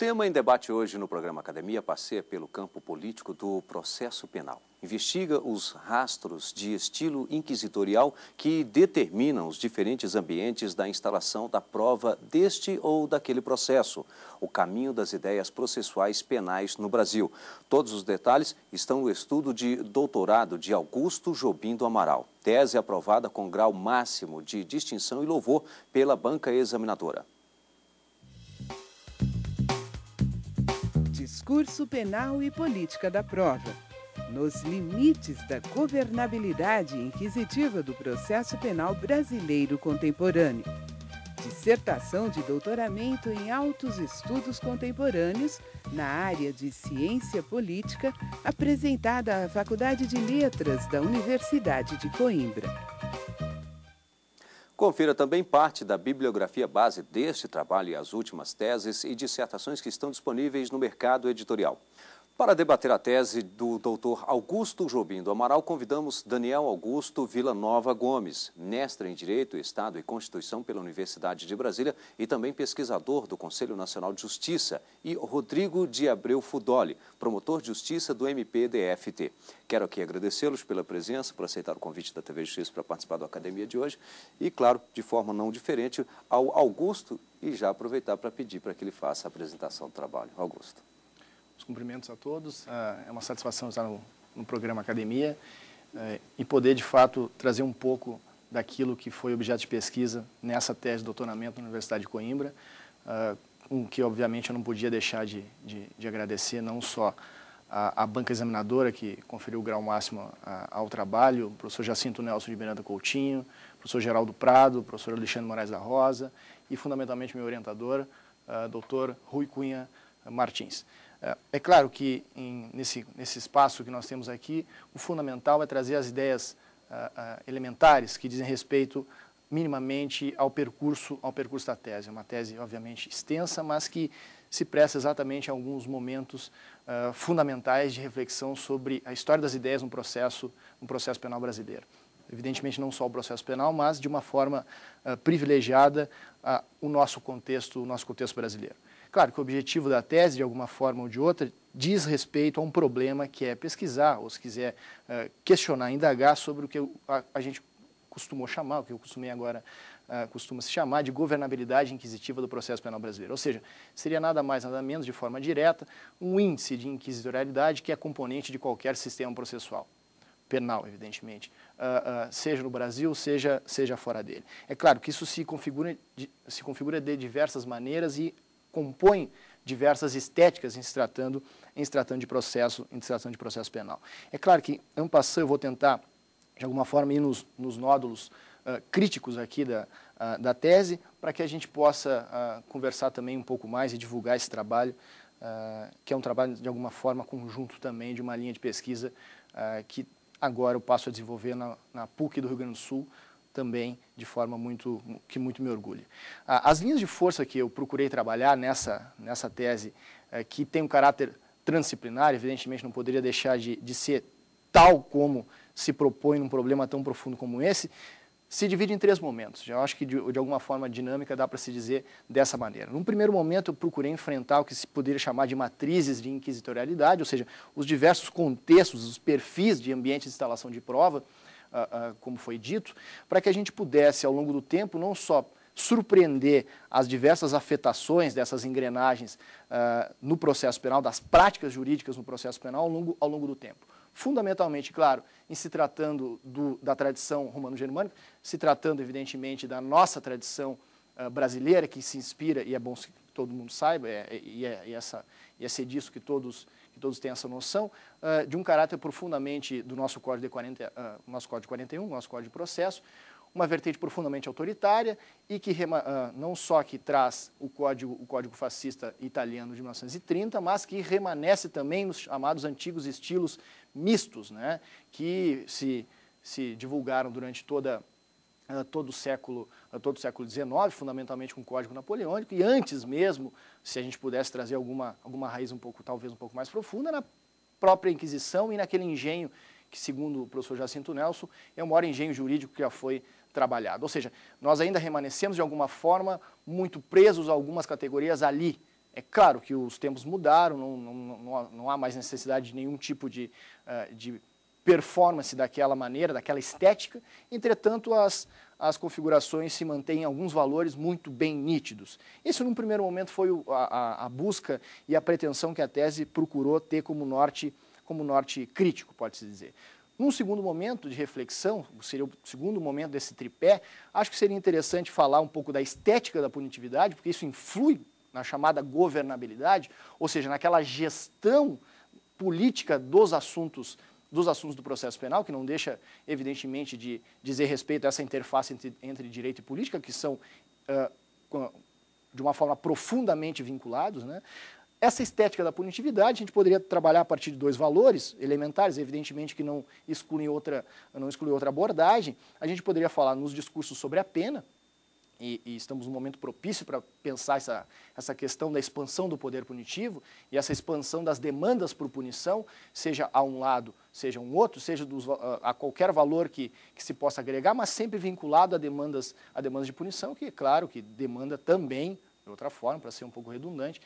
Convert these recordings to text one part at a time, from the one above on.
tema em debate hoje no programa Academia passeia pelo campo político do processo penal. Investiga os rastros de estilo inquisitorial que determinam os diferentes ambientes da instalação da prova deste ou daquele processo. O caminho das ideias processuais penais no Brasil. Todos os detalhes estão no estudo de doutorado de Augusto Jobim do Amaral. Tese aprovada com grau máximo de distinção e louvor pela banca examinadora. discurso penal e política da prova, nos limites da governabilidade inquisitiva do processo penal brasileiro contemporâneo. Dissertação de doutoramento em Altos Estudos Contemporâneos na área de Ciência Política, apresentada à Faculdade de Letras da Universidade de Coimbra. Confira também parte da bibliografia base deste trabalho e as últimas teses e dissertações que estão disponíveis no mercado editorial. Para debater a tese do doutor Augusto Jobim do Amaral, convidamos Daniel Augusto Villanova Gomes, mestre em Direito, Estado e Constituição pela Universidade de Brasília e também pesquisador do Conselho Nacional de Justiça, e Rodrigo de Abreu Fudoli, promotor de justiça do MPDFT. Quero aqui agradecê-los pela presença, por aceitar o convite da TV Justiça para participar da academia de hoje e, claro, de forma não diferente, ao Augusto e já aproveitar para pedir para que ele faça a apresentação do trabalho. Augusto os cumprimentos a todos. Ah, é uma satisfação estar no, no programa Academia é, e poder, de fato, trazer um pouco daquilo que foi objeto de pesquisa nessa tese de doutoramento na Universidade de Coimbra, com ah, um que, obviamente, eu não podia deixar de, de, de agradecer não só a, a, banca examinadora, que conferiu o grau máximo a, ao trabalho, o professor Jacinto Nelson de Miranda Coutinho, o professor Geraldo Prado, o professor Alexandre Moraes da Rosa e, fundamentalmente, meu orientador uh, doutor Rui Cunha Martins. É, é claro que em, nesse, nesse espaço que nós temos aqui, o fundamental é trazer as ideias ah, ah, elementares que dizem respeito minimamente ao percurso, ao percurso da tese. É uma tese, obviamente, extensa, mas que se presta exatamente a alguns momentos ah, fundamentais de reflexão sobre a história das ideias no processo, no processo penal brasileiro evidentemente não só o processo penal, mas de uma forma uh, privilegiada uh, o nosso contexto, o nosso contexto brasileiro. Claro que o objetivo da tese, de alguma forma ou de outra, diz respeito a um problema que é pesquisar, ou se quiser uh, questionar, indagar sobre o que a, a, gente costumou chamar, o que eu costumei agora eh, costuma se chamar de governabilidade inquisitiva do processo penal brasileiro. Ou seja, seria nada mais, nada menos, de forma direta, um índice de inquisitorialidade que é componente de qualquer sistema processual penal, evidentemente, uh, uh, seja no Brasil, seja, seja fora dele. É claro que isso se configura, de, se configura de diversas maneiras e compõe diversas estéticas em se tratando, em se tratando de processo, em tratando de processo penal. É claro que, ano passado, eu vou tentar, de alguma forma, ir nos, nos nódulos uh, críticos aqui da, da tese, para que a gente possa conversar também um pouco mais e divulgar esse trabalho, que é um trabalho, de alguma forma, conjunto também de uma linha de pesquisa que agora eu passo a desenvolver na, na PUC do Rio Grande do Sul, também de forma muito que muito me orgulha. As linhas de força que eu procurei trabalhar nessa nessa tese, é, que tem um caráter transdisciplinar, evidentemente não poderia deixar de, de ser tal como se propõe num problema tão profundo como esse, se divide em três momentos. Eu acho que, de, de alguma forma dinâmica, dá para se dizer dessa maneira. Num primeiro momento, eu procurei enfrentar o que se poderia chamar de matrizes de inquisitorialidade, ou seja, os diversos contextos, os perfis de ambientes de instalação de prova, ah, ah, como foi dito, para que a gente pudesse, ao longo do tempo, não só surpreender as diversas afetações dessas engrenagens ah, no processo penal, das práticas jurídicas no processo penal ao longo, ao longo do tempo, fundamentalmente, claro, em se tratando do, da tradição romano-germânica, se tratando, evidentemente, da nossa tradição uh, brasileira, que se inspira, e é bom que todo mundo saiba, é, é e, é, essa, e é ser disso que todos, que todos têm essa noção, uh, de um caráter profundamente do nosso Código, de 40, uh, ah, nosso Código 41, nosso Código de Processo, uma vertente profundamente autoritária e que uh, não só que traz o código, o código fascista italiano de 1930, mas que remanece também nos chamados antigos estilos mistos, né, que se, se divulgaram durante toda eh, todo o século eh, todo o século XIX, fundamentalmente com o Código Napoleônico, e antes mesmo, se a gente pudesse trazer alguma, alguma raiz um pouco, talvez um pouco mais profunda, na própria Inquisição e naquele engenho que, segundo o professor Jacinto Nelson, é o maior engenho jurídico que já foi trabalhado. Ou seja, nós ainda remanescemos, de alguma forma, muito presos a algumas categorias ali, é claro que os tempos mudaram, não, não, não há mais necessidade de nenhum tipo de, eh, de performance daquela maneira, daquela estética. Entretanto, as, as configurações se mantêm alguns valores muito bem nítidos. Isso, num primeiro momento, foi a, a, a, busca e a pretensão que a tese procurou ter como norte, como norte crítico, pode-se dizer. Num segundo momento de reflexão, seria o segundo momento desse tripé, acho que seria interessante falar um pouco da estética da punitividade, porque isso influi na chamada governabilidade, ou seja, naquela gestão política dos assuntos dos assuntos do processo penal, que não deixa, evidentemente, de dizer respeito a essa interface entre, entre direito e política, que são, uh, de uma forma profundamente vinculados, né? Essa estética da punitividade, a gente poderia trabalhar a partir de dois valores elementares, evidentemente que não exclui outra, não excluem outra abordagem. A gente poderia falar nos discursos sobre a pena, e, e estamos num momento propício para pensar essa, essa questão da expansão do poder punitivo e essa expansão das demandas por punição, seja a um lado, seja a um outro, seja dos, a, ah, a, qualquer valor que, que se possa agregar, mas sempre vinculado a demandas, a demandas de punição, que, é claro, que demanda também, de outra forma, para ser um pouco redundante,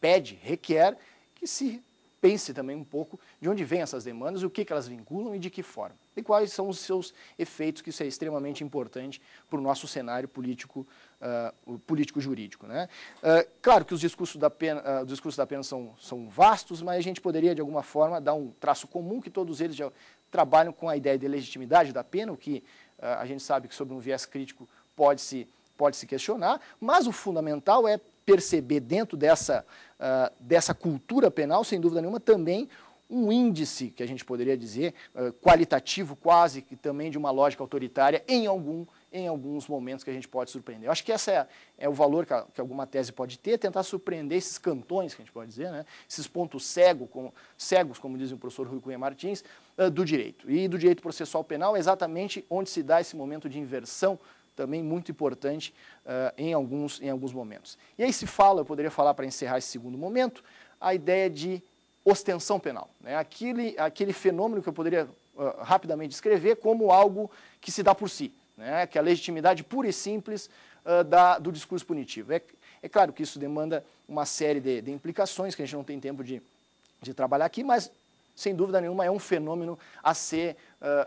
pede, requer que se pense também um pouco de onde vêm essas demandas, o que, que elas vinculam e de que forma e quais são os seus efeitos, que isso é extremamente importante para o nosso cenário político, uh, ah, político-jurídico. Né? Uh, claro que os discursos da pena, uh, os discursos da pena são, são vastos, mas a gente poderia, de alguma forma, dar um traço comum que todos eles já trabalham com a ideia de legitimidade da pena, o que a gente sabe que sobre um viés crítico pode-se pode -se questionar, mas o fundamental é perceber dentro dessa, dessa cultura penal, sem dúvida nenhuma, também um índice, que a gente poderia dizer, eh, qualitativo quase, que também de uma lógica autoritária, em algum em alguns momentos que a gente pode surpreender. Eu acho que esse é, é o valor que, a, que, alguma tese pode ter, tentar surpreender esses cantões, que a gente pode dizer, né? esses pontos cego, com cegos, como diz o professor Rui Cunha Martins, uh, do direito. E do direito processual penal exatamente onde se dá esse momento de inversão, também muito importante uh, em, alguns, em alguns momentos. E aí se fala, eu poderia falar para encerrar esse segundo momento, a ideia de ostensão penal. Né? Aquele, aquele fenômeno que eu poderia uh, rapidamente descrever como algo que se dá por si, né? que é a legitimidade pura e simples uh, da, do discurso punitivo. É, é claro que isso demanda uma série de, de implicações que a gente não tem tempo de, de trabalhar aqui, mas sem dúvida nenhuma, é um fenômeno a ser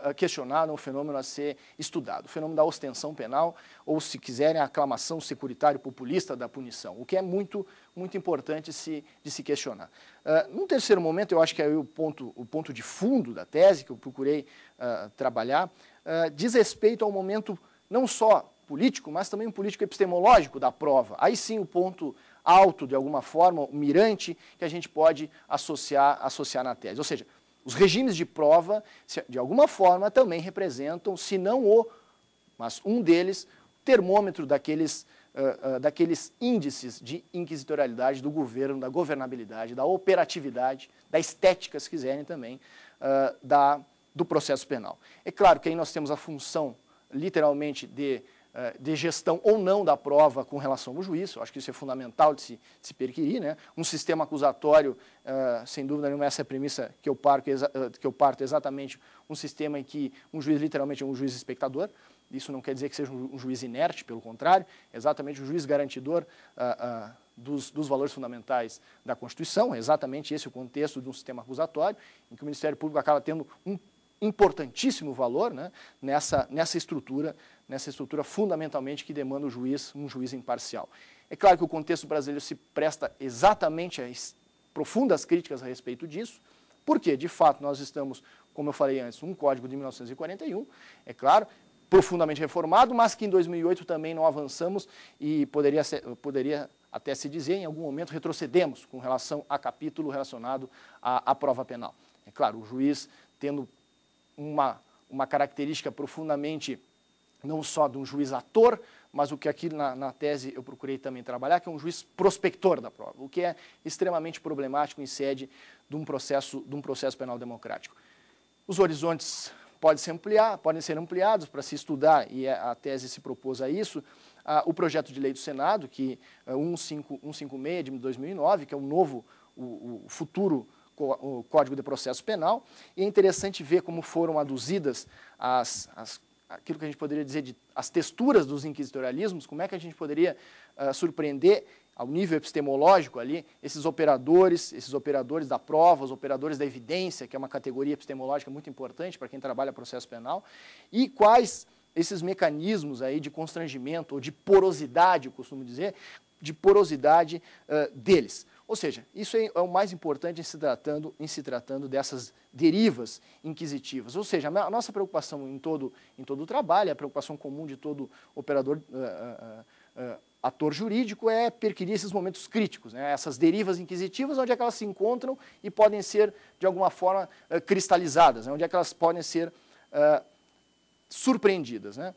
uh, questionado, é um fenômeno a ser estudado. O fenômeno da ostensão penal, ou, se quiserem, a aclamação securitária populista da punição, o que é muito, muito importante se, de se questionar. Uh, num terceiro momento, eu acho que é o ponto, o ponto de fundo da tese que eu procurei uh, trabalhar, uh, diz respeito ao momento não só político, mas também um político epistemológico da prova. Aí sim o ponto alto, de alguma forma, o mirante, que a gente pode associar, associar na tese. Ou seja, os regimes de prova, de alguma forma, também representam, se não o, mas um deles, termômetro daqueles, uh, uh, daqueles índices de inquisitorialidade do governo, da governabilidade, da operatividade, da estética, se quiserem também, uh, da, do processo penal. É claro que aí nós temos a função, literalmente, de eh, de gestão ou não da prova com relação ao juiz, eu acho que isso é fundamental de se, de se perquirir, né? um sistema acusatório, uh, sem dúvida nenhuma, essa é a premissa que eu, parto, eh, que eu parto exatamente, um sistema em que um juiz literalmente é um juiz espectador, isso não quer dizer que seja um juiz inerte, pelo contrário, é exatamente um juiz garantidor uh, uh, dos, dos, valores fundamentais da Constituição, é exatamente esse o contexto de um sistema acusatório, em que o Ministério Público acaba tendo um importantíssimo valor né, nessa, nessa estrutura nessa estrutura fundamentalmente que demanda o juiz, um juiz imparcial. É claro que o contexto brasileiro se presta exatamente a profundas críticas a respeito disso, porque, de fato, nós estamos, como eu falei antes, um código de 1941, é claro, profundamente reformado, mas que em 2008 também não avançamos e poderia, ser, poderia até se dizer, em algum momento, retrocedemos com relação a capítulo relacionado à, à prova penal. É claro, o juiz tendo uma, uma característica profundamente não só de um juiz ator, mas o que aqui na, na, tese eu procurei também trabalhar, que é um juiz prospector da prova, o que é extremamente problemático em sede de um processo, de um processo penal democrático. Os horizontes podem se ampliar, podem ser ampliados para se estudar, e a tese se propôs a isso, o projeto de lei do Senado, que é 15156 de 2009, que é o novo, o, o futuro o Código de Processo Penal, e é interessante ver como foram aduzidas as, as aquilo que a gente poderia dizer de as texturas dos inquisitorialismos, como é que a gente poderia uh, surpreender ao nível epistemológico ali esses operadores, esses operadores da prova, os operadores da evidência, que é uma categoria epistemológica muito importante para quem trabalha processo penal, e quais esses mecanismos aí de constrangimento ou de porosidade, eu costumo dizer, de porosidade uh, deles. Ou seja, isso é o mais importante em se tratando, em se tratando dessas derivas inquisitivas. Ou seja, a nossa preocupação em todo, em todo o trabalho, a preocupação comum de todo operador, uh, uh, uh, ator jurídico, é perquirir esses momentos críticos, né? essas derivas inquisitivas, onde é que elas se encontram e podem ser, de alguma forma, eh, cristalizadas, né? onde é que elas podem ser eh, surpreendidas. Né?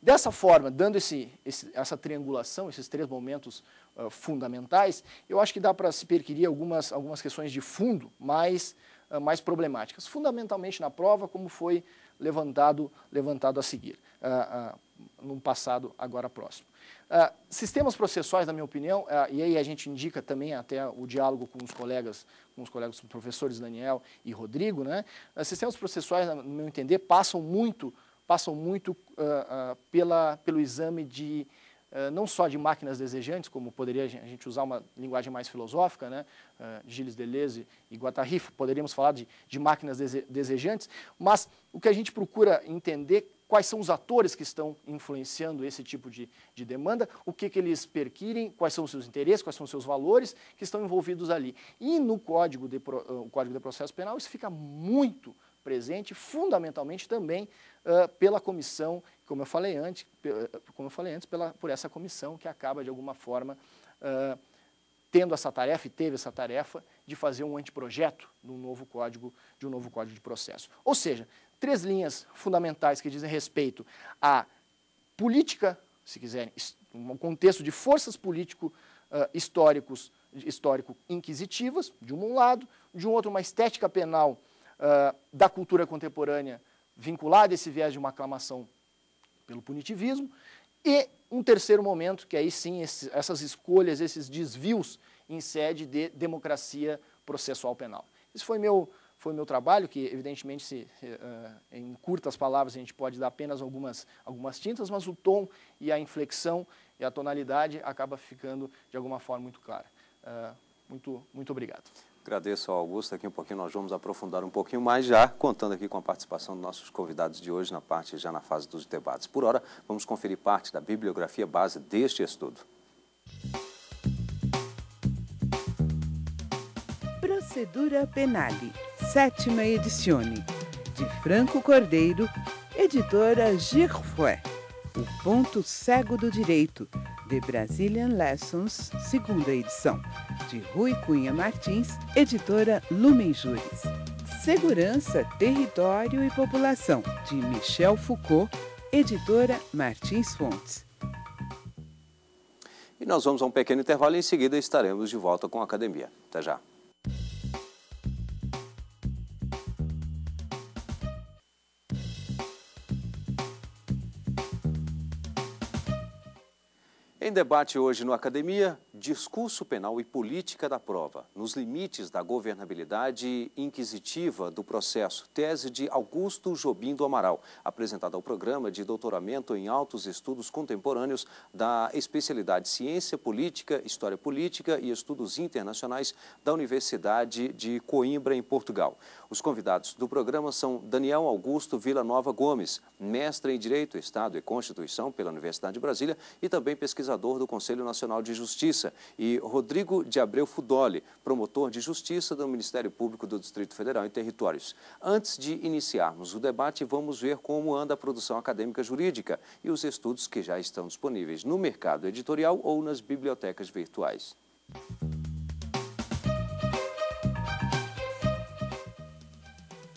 Dessa forma, dando esse, esse, essa triangulação, esses três momentos uh, fundamentais, eu acho que dá para se perquirir algumas, algumas questões de fundo mais, uh, mais problemáticas, fundamentalmente na prova, como foi levantado, levantado a seguir, uh, ah, no passado agora próximo. sistemas processuais, na minha opinião, e aí a gente indica também até o diálogo com os colegas, com os colegas professores Daniel e Rodrigo, né? sistemas processuais, no meu entender, passam muito passam muito uh, uh, pela, pelo exame de uh, não só de máquinas desejantes, como poderia a gente usar uma linguagem mais filosófica, né? Gilles Deleuze e Guattari, poderíamos falar de, de máquinas dese desejantes, mas o que a gente procura entender quais são os atores que estão influenciando esse tipo de, de demanda, o que, que eles perquirem, quais são os seus interesses, quais são os seus valores que estão envolvidos ali. E no código de, o código de processo penal isso fica muito, presente, fundamentalmente também uh, pela comissão, como eu falei antes, ah, como eu falei antes pela, por essa comissão que acaba, de alguma forma, uh, tendo essa tarefa e teve essa tarefa de fazer um anteprojeto de um novo código, de um novo código de processo. Ou seja, três linhas fundamentais que dizem respeito à política, se quiserem, um contexto de forças político uh, históricos histórico inquisitivas, de um lado, de um outro uma estética penal uh, da cultura contemporânea vinculada a esse viés de uma aclamação pelo punitivismo. E um terceiro momento, que aí sim, esse, essas escolhas, esses desvios em sede de democracia processual penal. Esse foi meu, foi meu trabalho, que evidentemente se, uh, em curtas palavras a gente pode dar apenas algumas, algumas tintas, mas o tom e a inflexão e a tonalidade acaba ficando de alguma forma muito clara. Uh, muito, muito obrigado. Agradeço ao Augusto. Daqui um pouquinho nós vamos aprofundar um pouquinho mais, já contando aqui com a participação dos nossos convidados de hoje na parte, já na fase dos debates. Por hora, vamos conferir parte da bibliografia base deste estudo. Procedura Penale, sétima edição, de Franco Cordeiro, editora Girfouet. O Ponto Cego do Direito, The Brazilian Lessons, segunda edição, de Rui Cunha Martins, editora Lumen Júris. Segurança, Território e População, de Michel Foucault, editora Martins Fontes. E nós vamos a um pequeno intervalo e em seguida estaremos de volta com a academia. Até já. debate hoje no Academia Discurso penal e política da prova, nos limites da governabilidade inquisitiva do processo, tese de Augusto Jobim do Amaral, apresentada ao programa de doutoramento em altos estudos contemporâneos da especialidade Ciência Política, História Política e Estudos Internacionais da Universidade de Coimbra, em Portugal. Os convidados do programa são Daniel Augusto Villanova Gomes, mestre em Direito, Estado e Constituição pela Universidade de Brasília e também pesquisador do Conselho Nacional de Justiça e Rodrigo de Abreu Fudoli, promotor de Justiça do Ministério Público do Distrito Federal e Territórios. Antes de iniciarmos o debate, vamos ver como anda a produção acadêmica jurídica e os estudos que já estão disponíveis no mercado editorial ou nas bibliotecas virtuais.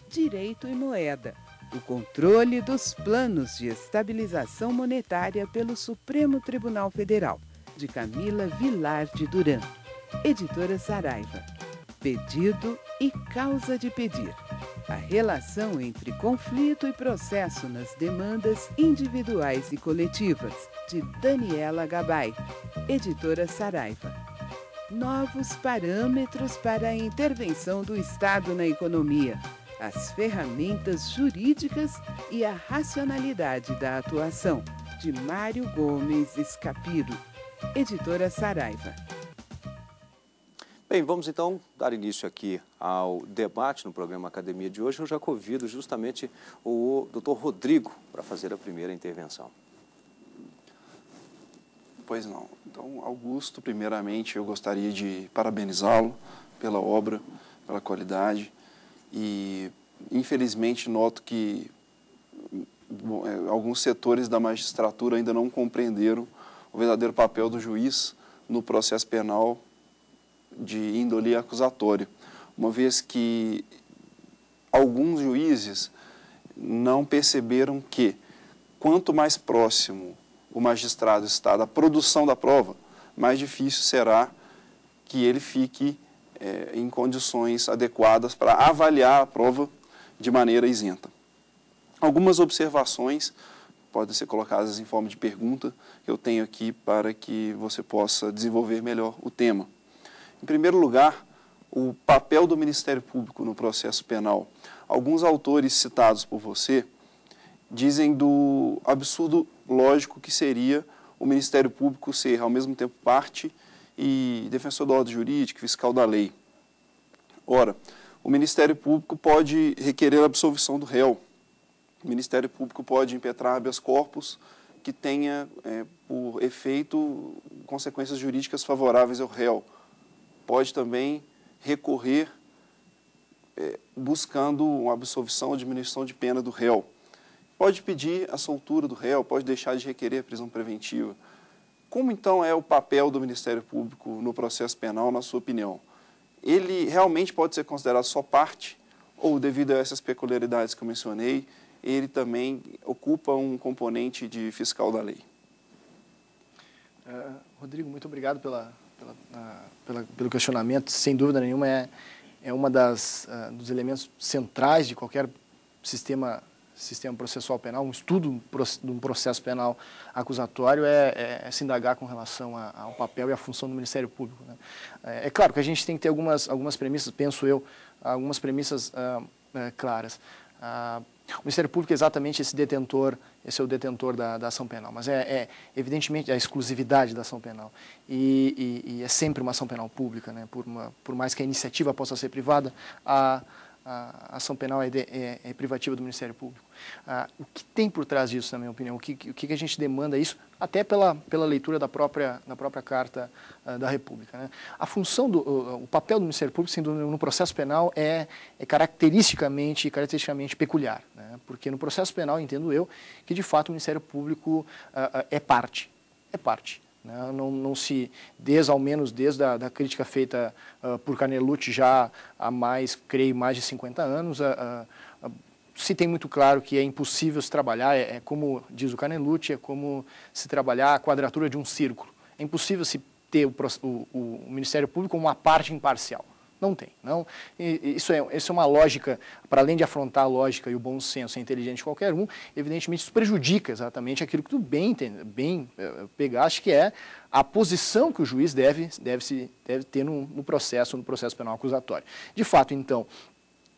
Direito e Moeda. O controle dos planos de estabilização monetária pelo Supremo Tribunal Federal de Camila Vilar de Duran, editora Saraiva. Pedido e causa de pedir. A relação entre conflito e processo nas demandas individuais e coletivas, de Daniela Gabay, editora Saraiva. Novos parâmetros para a intervenção do Estado na economia, as ferramentas jurídicas e a racionalidade da atuação, de Mário Gomes Escapiro. Editora Saraiva. Bem, vamos então dar início aqui ao debate no programa Academia de hoje. Eu já convido justamente o doutor Rodrigo para fazer a primeira intervenção. Pois não. Então, Augusto, primeiramente, eu gostaria de parabenizá-lo pela obra, pela qualidade. E, infelizmente, noto que é, alguns setores da magistratura ainda não compreenderam o verdadeiro papel do juiz no processo penal de índole acusatória, uma vez que alguns juízes não perceberam que quanto mais próximo o magistrado está da produção da prova, mais difícil será que ele fique é, em condições adequadas para avaliar a prova de maneira isenta. Algumas observações podem ser colocadas em forma de pergunta que eu tenho aqui para que você possa desenvolver melhor o tema. Em primeiro lugar, o papel do Ministério Público no processo penal. Alguns autores citados por você dizem do absurdo lógico que seria o Ministério Público ser, ao mesmo tempo, parte e defensor da ordem jurídica, fiscal da lei. Ora, o Ministério Público pode requerer a absolvição do réu, o Ministério Público pode impetrar habeas corpus que tenha é, por efeito consequências jurídicas favoráveis ao réu. Pode também recorrer é, buscando uma absolvição ou diminuição de pena do réu. Pode pedir a soltura do réu, pode deixar de requerer a prisão preventiva. Como então é o papel do Ministério Público no processo penal, na sua opinião? Ele realmente pode ser considerado só parte ou devido a essas peculiaridades que eu mencionei, ele também ocupa um componente de fiscal da lei. Uh, Rodrigo, muito obrigado pela, pela, uh, pela, pelo questionamento. Sem dúvida nenhuma, é, é uma das uh, dos elementos centrais de qualquer sistema sistema processual penal, um estudo de um processo penal acusatório é, é, é se indagar com relação a, ao papel e à função do Ministério Público. Né? É, é, claro que a gente tem que ter algumas, algumas premissas, penso eu, algumas premissas ah, claras. Ah, o Ministério Público é exatamente esse detentor, esse é o detentor da, da ação penal, mas é, é, evidentemente é a exclusividade da ação penal e, e, e, é sempre uma ação penal pública, né? Por, uma, por mais que a iniciativa possa ser privada, a a ação penal é, de, é, é, privativa do Ministério Público. Ah, o que tem por trás disso, na minha opinião? O que, o que a gente demanda isso? Até pela, pela leitura da própria, da própria Carta ah, da República. Né? A função, do, o, o papel do Ministério Público sendo, no processo penal é, é caracteristicamente, caracteristicamente peculiar. Né? Porque no processo penal, entendo eu, que de fato o Ministério Público ah, ah é parte. É parte. Né? Não, não, se desde ao menos desde a da crítica feita uh, por Canelucci já há mais, creio, mais de 50 anos, uh, uh, se tem muito claro que é impossível se trabalhar, é, é, como diz o Canelucci, é como se trabalhar a quadratura de um círculo. É impossível se ter o, o, o Ministério Público como uma parte imparcial. Não tem. Não. Isso, é, isso é uma lógica, para além de afrontar a lógica e o bom senso é inteligente de qualquer um, evidentemente isso prejudica exatamente aquilo que tu bem, bem eh, pegaste, que é a posição que o juiz deve, deve, se, deve ter no, no processo, no processo penal acusatório. De fato, então,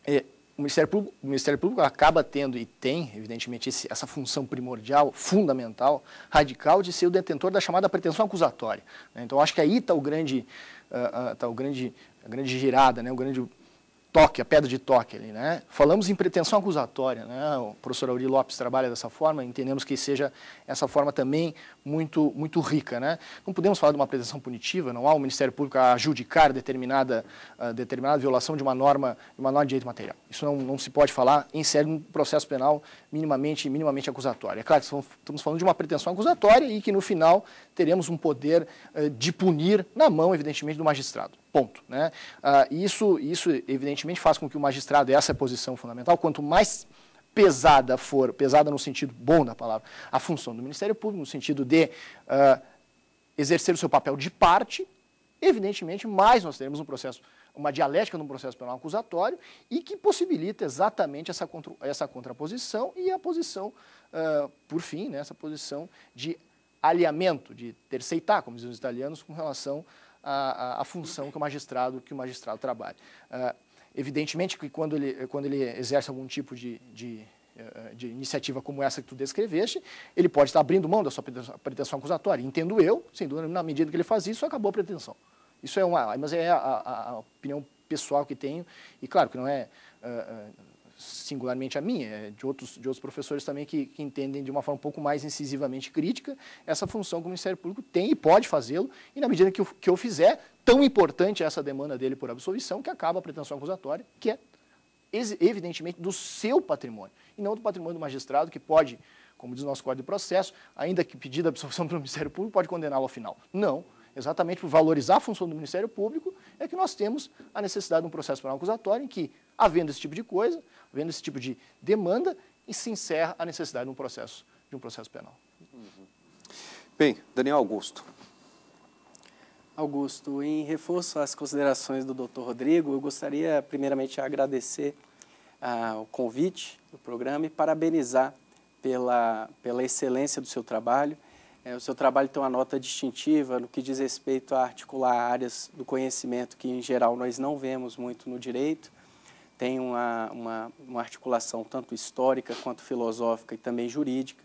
é, o Ministério, Público, o Ministério Público, acaba tendo e tem, evidentemente, esse, essa função primordial, fundamental, radical, de ser o detentor da chamada pretensão acusatória. Né. Então, acho que aí está o grande, uh, uh, tá o grande ah, ah, tá a grande girada, né, o grande toque, a pedra de toque ali, né? Falamos em pretensão acusatória, né? O professor Auri Lopes trabalha dessa forma, entendemos que seja essa forma também muito muito rica, né? Não podemos falar de uma pretensão punitiva, não há o Ministério Público a adjudicar determinada uh, determinada violação de uma norma, de uma norma de direito material. Isso não, não se pode falar em sério um processo penal minimamente minimamente acusatório. É claro que estamos falando de uma pretensão acusatória e que no final teremos um poder uh, de punir na mão, evidentemente, do magistrado. Ponto. Né? Ah, isso, isso, evidentemente, faz com que o magistrado, essa é a posição fundamental, quanto mais pesada for, pesada no sentido bom da palavra, a função do Ministério Público, no sentido de ah, exercer o seu papel de parte, evidentemente, mais nós teremos um processo, uma dialética no processo penal acusatório e que possibilita exatamente essa, contra, essa contraposição e a posição, uh, por fim, né, essa posição de alinhamento, de terceitar, como dizem os italianos, com relação a, a, função que o magistrado que o magistrado trabalha. Uh, evidentemente que quando ele quando ele exerce algum tipo de, de, eh, de iniciativa como essa que tu descreveste, ele pode estar abrindo mão da sua pretensão acusatória. Entendo eu, sem dúvida, na medida que ele faz isso, acabou a pretensão. Isso é uma, mas é a, a opinião pessoal que tenho e claro que não é uh, uh, singularmente a minha, é de outros, de outros professores também que, que, entendem de uma forma um pouco mais incisivamente crítica, essa função que o Ministério Público tem e pode fazê-lo, e na medida que eu, que eu fizer, tão importante é essa demanda dele por absolvição que acaba a pretensão acusatória, que é evidentemente do seu patrimônio, e não do patrimônio do magistrado, que pode, como diz o nosso Código de Processo, ainda que pedido a absolvição pelo Ministério Público, pode condená-lo ao final. Não, exatamente por valorizar a função do Ministério Público, é que nós temos a necessidade de um processo penal acusatório em que, havendo esse tipo de coisa, havendo esse tipo de demanda, e se encerra a necessidade de um processo, de um processo penal. Uhum. Bem, Daniel Augusto. Augusto, em reforço às considerações do Dr. Rodrigo, eu gostaria primeiramente de agradecer ah, o convite do programa e parabenizar pela, pela excelência do seu trabalho é, o seu trabalho tem uma nota distintiva no que diz respeito a articular áreas do conhecimento que, em geral, nós não vemos muito no direito. Tem uma, uma, uma articulação tanto histórica quanto filosófica e também jurídica.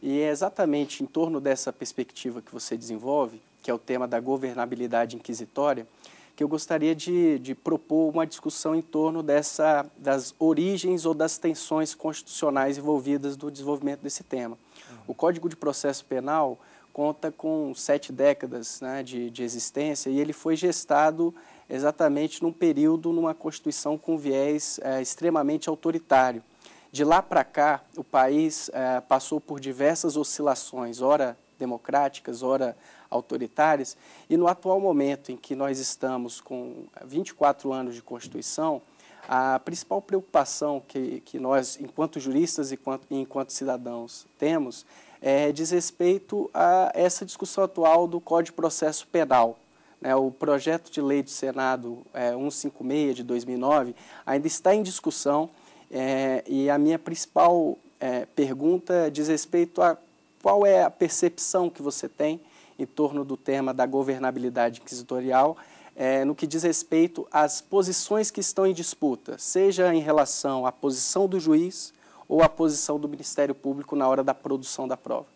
E é exatamente em torno dessa perspectiva que você desenvolve, que é o tema da governabilidade inquisitória, que eu gostaria de, de, propor uma discussão em torno dessa, das origens ou das tensões constitucionais envolvidas do desenvolvimento desse tema. O Código de Processo Penal conta com sete décadas né, de, de existência e ele foi gestado exatamente num período, numa Constituição com viés é, extremamente autoritário. De lá para cá, o país é, passou por diversas oscilações, ora democráticas, ora autoritárias, e no atual momento em que nós estamos com 24 anos de Constituição, a principal preocupação que, que nós, enquanto juristas e enquanto, enquanto cidadãos, temos é, diz respeito a essa discussão atual do Código de Processo Penal. Né? O projeto de lei do Senado é, 156 de 2009 ainda está em discussão é, e a minha principal é, pergunta diz respeito a qual é a percepção que você tem em torno do tema da governabilidade inquisitorial é, no que diz respeito às posições que estão em disputa, seja em relação à posição do juiz ou à posição do Ministério Público na hora da produção da prova.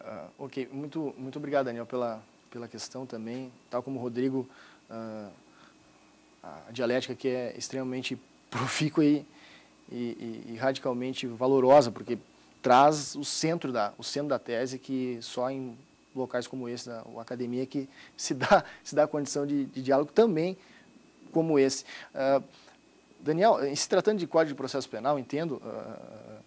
Uh, ok, muito, muito obrigado, Daniel, pela, pela questão também. Tal como o Rodrigo, uh, a dialética que é extremamente profícua e, e, e, radicalmente valorosa, porque traz o centro da, o centro da tese que só em locais como esse, da academia, que se dá, se dá condição de, de diálogo também como esse. Uh, Daniel, se tratando de código de processo penal, entendo uh,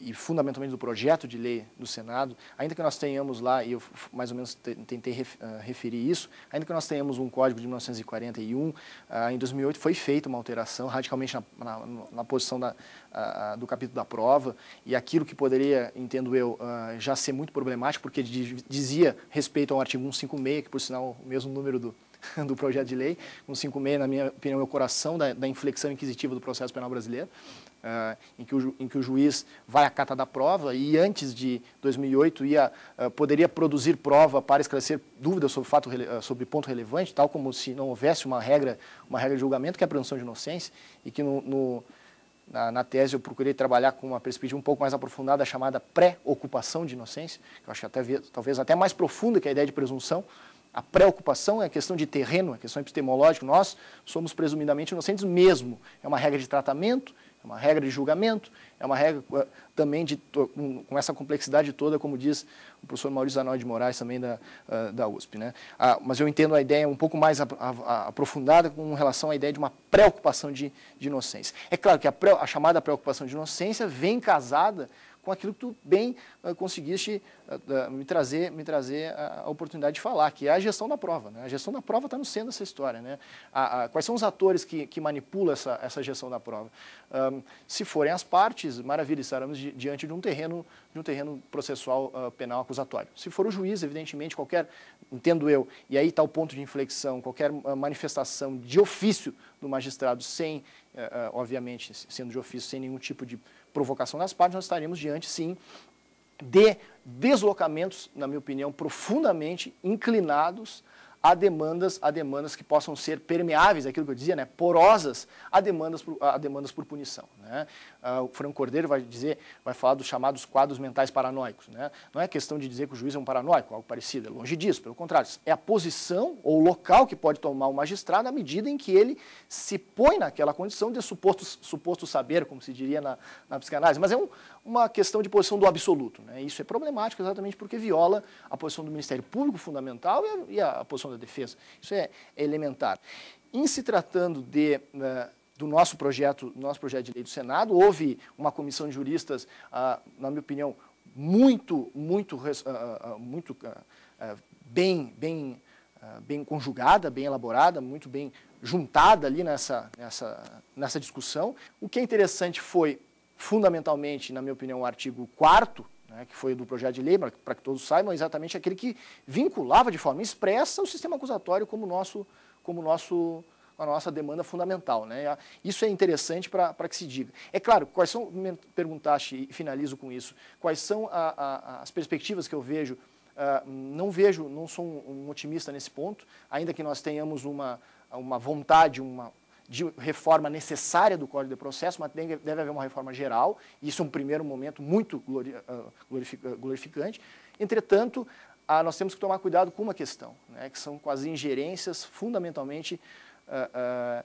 e fundamentalmente do projeto de lei do Senado, ainda que nós tenhamos lá, e eu mais ou menos tentei ah, referir isso, ainda que nós tenhamos um código de 1941, ah, em 2008 foi feita uma alteração radicalmente na, na, na posição da, ah, do capítulo da prova, e aquilo que poderia, entendo eu, já ser muito problemático, porque dizia respeito ao artigo 156, que por sinal o mesmo número do, do projeto de lei, 156, na minha opinião, é o coração da, da inflexão inquisitiva do processo penal brasileiro, Uh, em, que o, em que o juiz vai à cata da prova e antes de 2008 ia, uh, poderia produzir prova para esclarecer dúvidas sobre, fato, ah, sobre ponto relevante, tal como se não houvesse uma regra, uma regra de julgamento, que é a presunção de inocência, e que no, no na, na, tese eu procurei trabalhar com uma perspectiva um pouco mais aprofundada, chamada pré-ocupação de inocência, que eu acho que até, talvez até mais profunda que a ideia de presunção, a preocupação é a questão de terreno, é a questão epistemológica. Nós somos presumidamente inocentes mesmo. É uma regra de tratamento, é uma regra de julgamento, é uma regra eh, também de, com essa complexidade toda, como diz o professor Maurício Zanoi de Moraes, também da, eh, da USP. Né? Ah, mas eu entendo a ideia um pouco mais aprofundada com relação à ideia de uma preocupação de, de inocência. É claro que a, a chamada preocupação de inocência vem casada com aquilo que tu bem uh, conseguiste uh, me trazer, me trazer a, a, oportunidade de falar, que é a gestão da prova. Né? A gestão da prova está no centro dessa história. Né? A, a, quais são os atores que, que manipulam essa, essa gestão da prova? Um, se forem as partes, maravilha, estaremos di, diante de um terreno, de um terreno processual uh, penal acusatório. Se for o juiz, evidentemente, qualquer, entendo eu, e aí está o ponto de inflexão, qualquer ah, manifestação de ofício do magistrado, sem, obviamente, sendo de ofício, sem nenhum tipo de provocação das partes, nós estaríamos diante, sim, de deslocamentos, na minha opinião, profundamente inclinados a demandas, a demandas que possam ser permeáveis, aquilo que eu dizia, né, porosas, a demandas por, a demandas por punição. Né? uh, o Franco Cordeiro vai dizer, vai falar dos chamados quadros mentais paranoicos. Né? Não é questão de dizer que o juiz é um paranoico, algo parecido, é longe disso, pelo contrário. É a posição ou o local que pode tomar o magistrado à medida em que ele se põe naquela condição de suposto, suposto saber, como se diria na, na psicanálise. Mas é um, uma questão de posição do absoluto. Né? Isso é problemático exatamente porque viola a posição do Ministério Público fundamental e a, e a posição da defesa. Isso é, é elementar. Em se tratando de uh, do nosso projeto, nosso projeto de lei do Senado. Houve uma comissão de juristas, ah, na minha opinião, muito, muito, ah, ah, muito bem, bem, bem conjugada, bem elaborada, muito bem juntada ali nessa, nessa, nessa discussão. O que é interessante foi, fundamentalmente, na minha opinião, o artigo 4 né, que foi do projeto de lei, para que todos saibam, é exatamente aquele que vinculava de forma expressa o sistema acusatório como nosso, como nosso a nossa demanda fundamental. Né? Isso é interessante para que se diga. É claro, quais são, me perguntaste e finalizo com isso, quais são a, a, as perspectivas que eu vejo? Uh, não vejo, não sou um, um, otimista nesse ponto, ainda que nós tenhamos uma, uma vontade, uma de reforma necessária do Código de Processo, mas deve, deve haver uma reforma geral, isso é um primeiro momento muito glori, uh, ah, glorific, ah, glorificante. Entretanto, uh, nós temos que tomar cuidado com uma questão, né, que são com as ingerências fundamentalmente uh,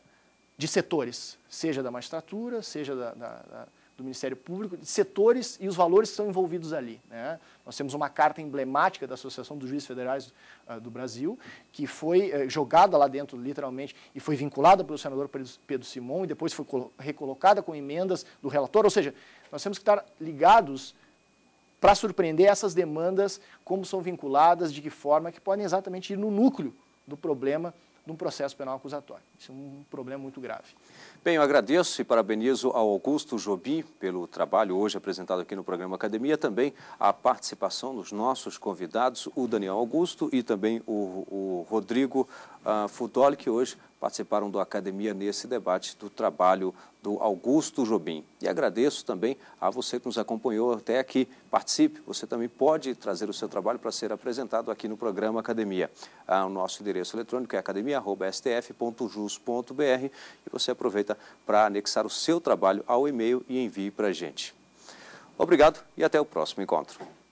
de setores, seja da magistratura, seja da, da, da, do Ministério Público, de setores e os valores que são envolvidos ali. Né? Nós temos uma carta emblemática da Associação dos Juízes Federais uh, do Brasil, que foi eh, jogada lá dentro, literalmente, e foi vinculada pelo senador Pedro Simon, e depois foi recolocada com emendas do relator. Ou seja, nós temos que estar ligados para surpreender essas demandas, como são vinculadas, de que forma, que podem exatamente ir no núcleo do problema de um processo penal acusatório. Isso é um problema muito grave. Bem, eu agradeço e parabenizo ao Augusto Jobi pelo trabalho hoje apresentado aqui no programa Academia, também a participação dos nossos convidados, o Daniel Augusto e também o, o Rodrigo uh, que hoje participaram do Academia nesse debate do trabalho do Augusto Jobim. E agradeço também a você que nos acompanhou até aqui. Participe, você também pode trazer o seu trabalho para ser apresentado aqui no programa Academia. Ah, o nosso endereço eletrônico é academia.stf.jus.br e você aproveita para anexar o seu trabalho ao e-mail e envie para a gente. Obrigado e até o próximo encontro.